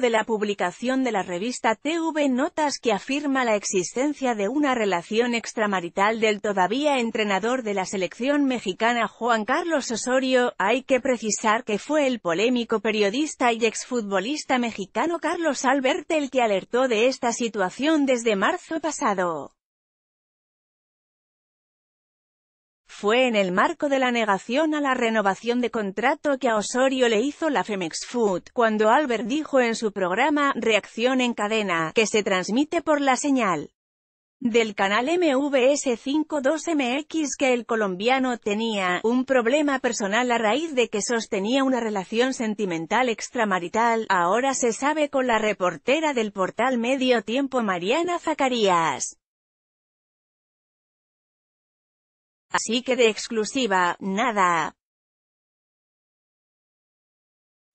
de la publicación de la revista TV Notas que afirma la existencia de una relación extramarital del todavía entrenador de la selección mexicana Juan Carlos Osorio, hay que precisar que fue el polémico periodista y exfutbolista mexicano Carlos Albert el que alertó de esta situación desde marzo pasado. Fue en el marco de la negación a la renovación de contrato que a Osorio le hizo la Femex Food, cuando Albert dijo en su programa Reacción en cadena, que se transmite por la señal del canal MVS52MX que el colombiano tenía un problema personal a raíz de que sostenía una relación sentimental extramarital, ahora se sabe con la reportera del portal Medio Tiempo Mariana Zacarías. Así que de exclusiva, nada.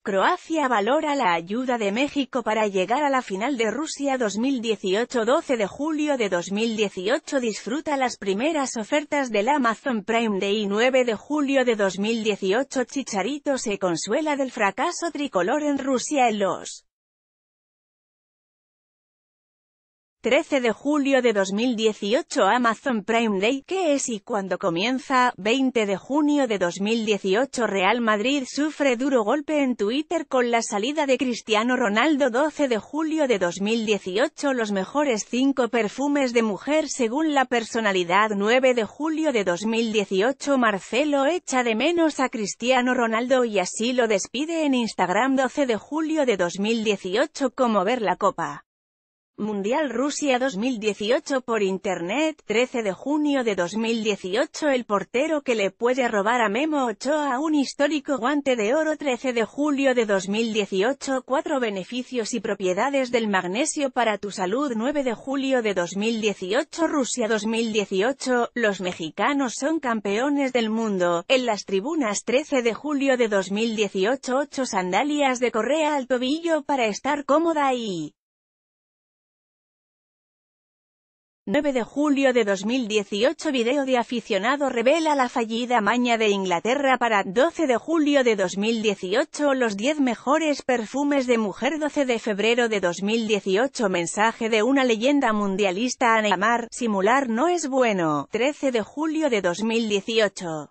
Croacia valora la ayuda de México para llegar a la final de Rusia 2018 12 de julio de 2018 Disfruta las primeras ofertas del Amazon Prime Day 9 de julio de 2018 Chicharito se consuela del fracaso tricolor en Rusia en los 13 de julio de 2018 Amazon Prime Day, ¿qué es y cuándo comienza? 20 de junio de 2018 Real Madrid sufre duro golpe en Twitter con la salida de Cristiano Ronaldo 12 de julio de 2018 Los mejores 5 perfumes de mujer según la personalidad 9 de julio de 2018 Marcelo echa de menos a Cristiano Ronaldo y así lo despide en Instagram 12 de julio de 2018 Como ver la copa Mundial Rusia 2018 por Internet, 13 de junio de 2018 El portero que le puede robar a Memo Ochoa un histórico guante de oro 13 de julio de 2018 cuatro beneficios y propiedades del magnesio para tu salud 9 de julio de 2018 Rusia 2018, los mexicanos son campeones del mundo, en las tribunas 13 de julio de 2018 8 sandalias de correa al tobillo para estar cómoda y 9 de julio de 2018 Video de aficionado revela la fallida maña de Inglaterra para 12 de julio de 2018 Los 10 mejores perfumes de mujer 12 de febrero de 2018 Mensaje de una leyenda mundialista a Neymar, simular no es bueno, 13 de julio de 2018